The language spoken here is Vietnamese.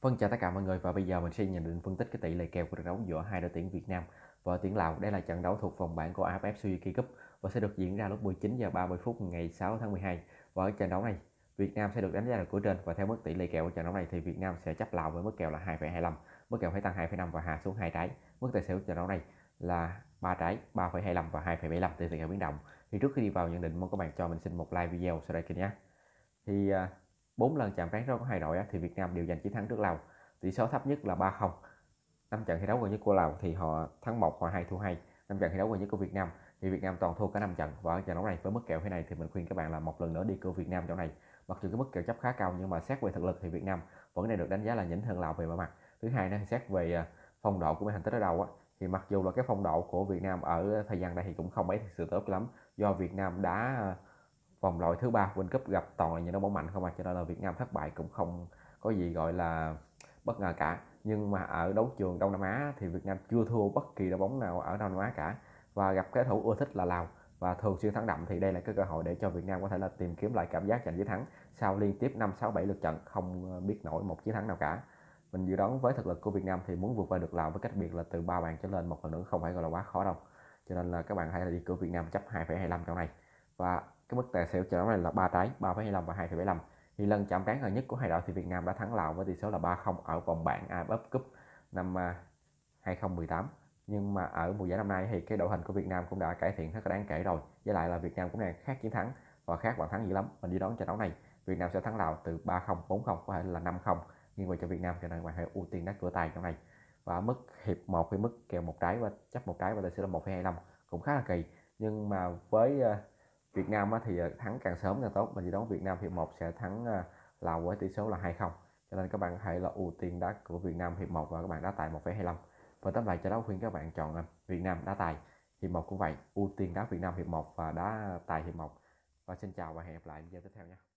Vâng chào tất cả mọi người và bây giờ mình sẽ nhận định phân tích cái tỷ lệ kèo của trận đấu giữa hai đội tuyển Việt Nam và tuyển Lào. Đây là trận đấu thuộc vòng bảng của AFF Suzuki Cup và sẽ được diễn ra lúc 19 giờ 30 phút ngày 6 tháng 12. Và ở trận đấu này, Việt Nam sẽ được đánh giá là cửa trên và theo mức tỷ lệ kèo của trận đấu này thì Việt Nam sẽ chấp Lào với mức kèo là 2,25, mức kèo phải tăng 2,5 và hạ xuống hai trái. Mức tài xỉu trận đấu này là 3 trái 3,25 và 2,75 tỷ lệ biến động. Thì trước khi đi vào nhận định mong các bạn cho mình xin một like video sau đây kênh nhé. Thì à, 4 lần chạm trán rau hai đội thì Việt Nam đều giành chiến thắng trước Lào tỷ số thấp nhất là 3-0 năm trận thi đấu gần nhất của Lào thì họ thắng 1 hòa 2 thua 2 năm trận thi đấu gần nhất của Việt Nam thì Việt Nam toàn thua cả năm trận và ở trận đấu này với mức kèo thế này thì mình khuyên các bạn là một lần nữa đi cược Việt Nam chỗ này mặc dù cái mức kèo chấp khá cao nhưng mà xét về thực lực thì Việt Nam vẫn đang được đánh giá là nhỉnh hơn Lào về mọi mặt thứ hai nữa xét về à, phong độ của thành tích ở đầu á thì mặc dù là cái phong độ của Việt Nam ở thời gian này thì cũng không mấy sự tốt lắm do Việt Nam đã à, vòng loại thứ ba World Cup gặp toàn là những đội bóng mạnh không à cho nên là Việt Nam thất bại cũng không có gì gọi là bất ngờ cả nhưng mà ở đấu trường Đông Nam Á thì Việt Nam chưa thua bất kỳ đội bóng nào ở Đông Nam Á cả và gặp cái thủ ưa thích là Lào và thường xuyên thắng đậm thì đây là cái cơ hội để cho Việt Nam có thể là tìm kiếm lại cảm giác giành chiến thắng sau liên tiếp 5 6 7 lượt trận không biết nổi một chiến thắng nào cả. Mình dự đoán với thực lực của Việt Nam thì muốn vượt qua được Lào với cách biệt là từ 3 bàn trở lên một lần nữa không phải gọi là quá khó đâu. Cho nên là các bạn hãy là đi cửa Việt Nam chấp 2,25 trong này. Và cái mức tài xỉu trận đấu này là ba trái 3,25 và 2,75 thì lần chạm trán gần nhất của hai đội thì Việt Nam đã thắng Lào với tỷ số là 3-0 ở vòng bảng AFF Cup năm 2018 à, nhưng mà ở mùa giải năm nay thì cái đội hình của Việt Nam cũng đã cải thiện rất là đáng kể rồi với lại là Việt Nam cũng đang khác chiến thắng và khác bàn thắng dữ lắm mình đi đón trận đấu này Việt Nam sẽ thắng Lào từ 3-0, 4-0 có thể là 5-0 nhưng mà cho Việt Nam cho nên bạn hãy ưu tiên đá cửa tài trong này và mức hiệp 1 với mức kèo một trái và chấp một trái và tài xỉu là 1,25 cũng khá là kỳ nhưng mà với à, Việt Nam thì ờ, thắng càng sớm càng tốt mình dự đoán Việt Nam hiệp 1 sẽ thắng ờ, Lào với tỷ số là 2-0 cho nên các bạn hãy là ưu tiên đá của Việt Nam hiệp 1 và các bạn đá tài 1,25 và tóm lại cho đó khuyên các bạn chọn ờ, Việt Nam đá tài hiệp 1 cũng vậy ưu tiên đá Việt Nam hiệp 1 và đá tài hiệp 1 và xin chào và hẹn gặp lại video tiếp theo nhé.